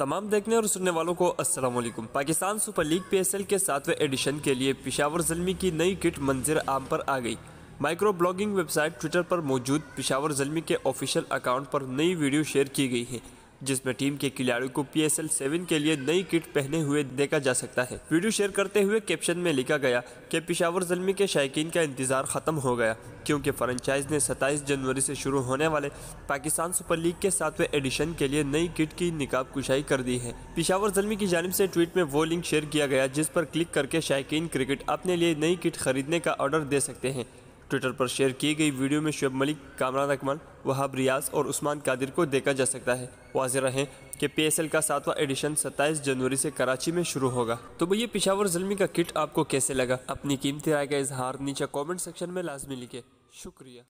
तमाम देखने और सुनने वालों को अस्सलाम वालेकुम पाकिस्तान सुपर लीग पीएसएल के सातवें एडिशन के लिए पिशावर जलमी की नई किट मंजर आम पर आ गई माइक्रो ब्लॉगिंग वेबसाइट ट्विटर पर मौजूद पिशावर जलमी के ऑफिशियल अकाउंट पर नई वीडियो शेयर की गई है जिसमें टीम के खिलाड़ियों को पी एस के लिए नई किट पहने हुए देखा जा सकता है वीडियो शेयर करते हुए कैप्शन में लिखा गया कि पिशावर जलमी के शायकीन का इंतजार खत्म हो गया क्योंकि फ्रेंचाइज ने सत्ताईस जनवरी से शुरू होने वाले पाकिस्तान सुपर लीग के सातवें एडिशन के लिए नई किट की निकाब कुशाई कर दी है पिशावर जलमी की जानब से ट्वीट में वो लिंक शेयर किया गया जिस पर क्लिक करके शायकीन क्रिकेट अपने लिए नई किट खरीदने का ऑर्डर दे सकते हैं ट्विटर पर शेयर की गई वीडियो में शुब मलिक कामरान अकमल वहाब रियाज और उस्मान कादिर को देखा जा सकता है वाज रहें कि पीएसएल का सातवां एडिशन 27 जनवरी से कराची में शुरू होगा तो भैया पिशावर जलमी का किट आपको कैसे लगा अपनी कीमती राय का इजहार नीचे कॉमेंट सेक्शन में लाजमी लिखे शुक्रिया